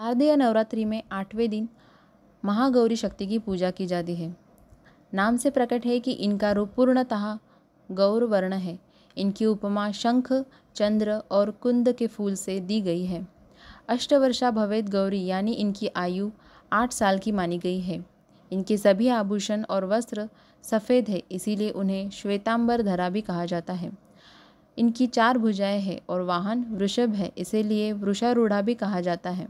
शारदीय नवरात्रि में आठवें दिन महागौरी शक्ति की पूजा की जाती है नाम से प्रकट है कि इनका रूप पूर्णतः गौर वर्ण है इनकी उपमा शंख चंद्र और कुंद के फूल से दी गई है अष्टवर्षा भवेद गौरी यानी इनकी आयु आठ साल की मानी गई है इनके सभी आभूषण और वस्त्र सफ़ेद है इसीलिए उन्हें श्वेतांबर धरा भी कहा जाता है इनकी चार भुजाएं हैं और वाहन वृषभ है इसीलिए वृषारूढ़ा भी कहा जाता है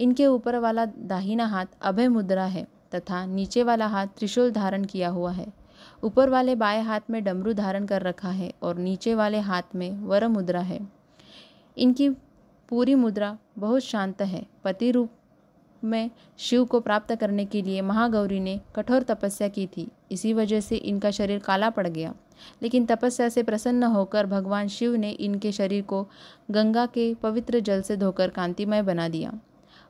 इनके ऊपर वाला दाहिना हाथ अभय मुद्रा है तथा नीचे वाला हाथ त्रिशूल धारण किया हुआ है ऊपर वाले बाएं हाथ में डमरू धारण कर रखा है और नीचे वाले हाथ में वर मुद्रा है इनकी पूरी मुद्रा बहुत शांत है पति रूप में शिव को प्राप्त करने के लिए महागौरी ने कठोर तपस्या की थी इसी वजह से इनका शरीर काला पड़ गया लेकिन तपस्या से प्रसन्न होकर भगवान शिव ने इनके शरीर को गंगा के पवित्र जल से धोकर कांतिमय बना दिया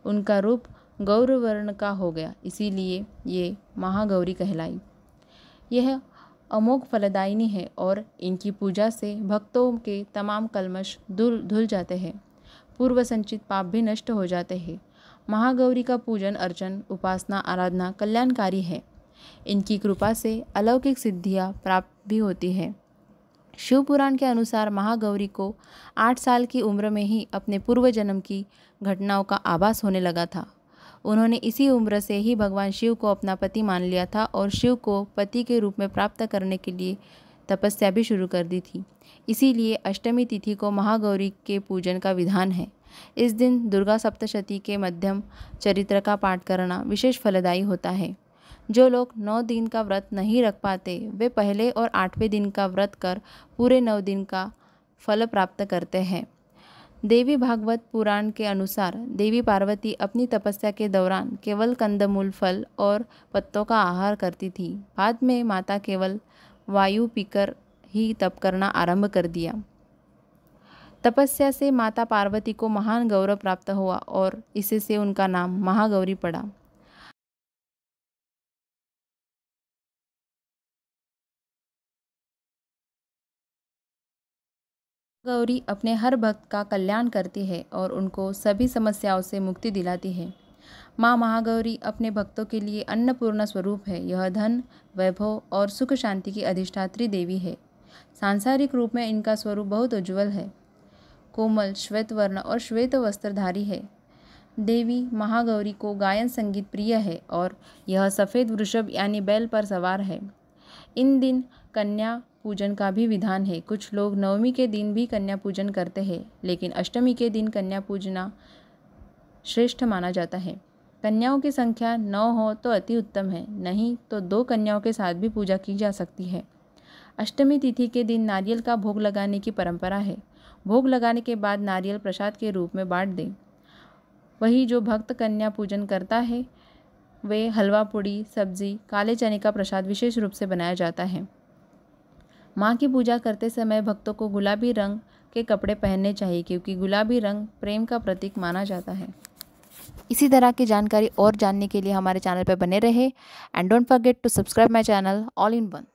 उनका रूप गौरवर्ण का हो गया इसीलिए ये महागौरी कहलाई यह अमोघ फलदायिनी है और इनकी पूजा से भक्तों के तमाम कलमश धुल धुल जाते हैं पूर्व संचित पाप भी नष्ट हो जाते हैं महागौरी का पूजन अर्चन उपासना आराधना कल्याणकारी है इनकी कृपा से अलौकिक सिद्धियाँ प्राप्त भी होती है शिव पुराण के अनुसार महागौरी को आठ साल की उम्र में ही अपने पूर्व जन्म की घटनाओं का आभास होने लगा था उन्होंने इसी उम्र से ही भगवान शिव को अपना पति मान लिया था और शिव को पति के रूप में प्राप्त करने के लिए तपस्या भी शुरू कर दी थी इसीलिए अष्टमी तिथि को महागौरी के पूजन का विधान है इस दिन दुर्गा सप्तशती के मध्यम चरित्र का पाठ करना विशेष फलदायी होता है जो लोग नौ दिन का व्रत नहीं रख पाते वे पहले और आठवें दिन का व्रत कर पूरे नौ दिन का फल प्राप्त करते हैं देवी भागवत पुराण के अनुसार देवी पार्वती अपनी तपस्या के दौरान केवल कंदमूल फल और पत्तों का आहार करती थी बाद में माता केवल वायु पीकर ही तप करना आरंभ कर दिया तपस्या से माता पार्वती को महान गौरव प्राप्त हुआ और इससे उनका नाम महागौरी पड़ा गौरी अपने हर भक्त का कल्याण करती है और उनको सभी समस्याओं से मुक्ति दिलाती है माँ महागौरी अपने भक्तों के लिए अन्नपूर्ण स्वरूप है यह धन वैभव और सुख शांति की अधिष्ठात्री देवी है सांसारिक रूप में इनका स्वरूप बहुत उज्जवल है कोमल श्वेत वर्ण और श्वेत वस्त्रधारी है देवी महागौरी को गायन संगीत प्रिय है और यह सफ़ेद वृषभ यानी बैल पर सवार है इन दिन कन्या पूजन का भी विधान है कुछ लोग नवमी के दिन भी कन्या पूजन करते हैं लेकिन अष्टमी के दिन कन्या पूजना श्रेष्ठ माना जाता है कन्याओं की संख्या नौ हो तो अति उत्तम है नहीं तो दो कन्याओं के साथ भी पूजा की जा सकती है अष्टमी तिथि के दिन नारियल का भोग लगाने की परंपरा है भोग लगाने के बाद नारियल प्रसाद के रूप में बांट दें वही जो भक्त कन्या पूजन करता है वे हलवा पूड़ी सब्जी काले चने का प्रसाद विशेष रूप से बनाया जाता है माँ की पूजा करते समय भक्तों को गुलाबी रंग के कपड़े पहनने चाहिए क्योंकि गुलाबी रंग प्रेम का प्रतीक माना जाता है इसी तरह की जानकारी और जानने के लिए हमारे चैनल पर बने रहे and don't forget to subscribe my channel all in one